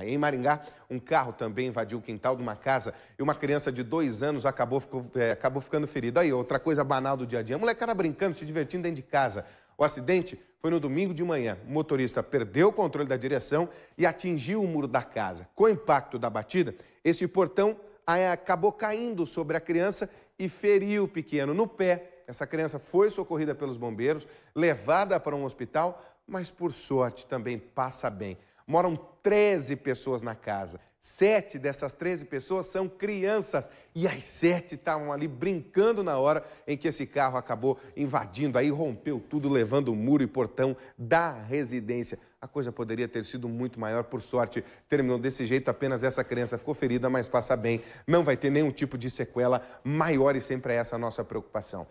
Aí em Maringá, um carro também invadiu o quintal de uma casa e uma criança de dois anos acabou, ficou, é, acabou ficando ferida. Aí, outra coisa banal do dia a dia. A molecada brincando, se divertindo dentro de casa. O acidente foi no domingo de manhã. O motorista perdeu o controle da direção e atingiu o muro da casa. Com o impacto da batida, esse portão é, acabou caindo sobre a criança e feriu o pequeno no pé. Essa criança foi socorrida pelos bombeiros, levada para um hospital, mas por sorte também passa bem moram 13 pessoas na casa. Sete dessas 13 pessoas são crianças e as sete estavam ali brincando na hora em que esse carro acabou invadindo, aí rompeu tudo, levando o muro e portão da residência. A coisa poderia ter sido muito maior, por sorte. Terminou desse jeito, apenas essa criança ficou ferida, mas passa bem. Não vai ter nenhum tipo de sequela maior e sempre é essa a nossa preocupação.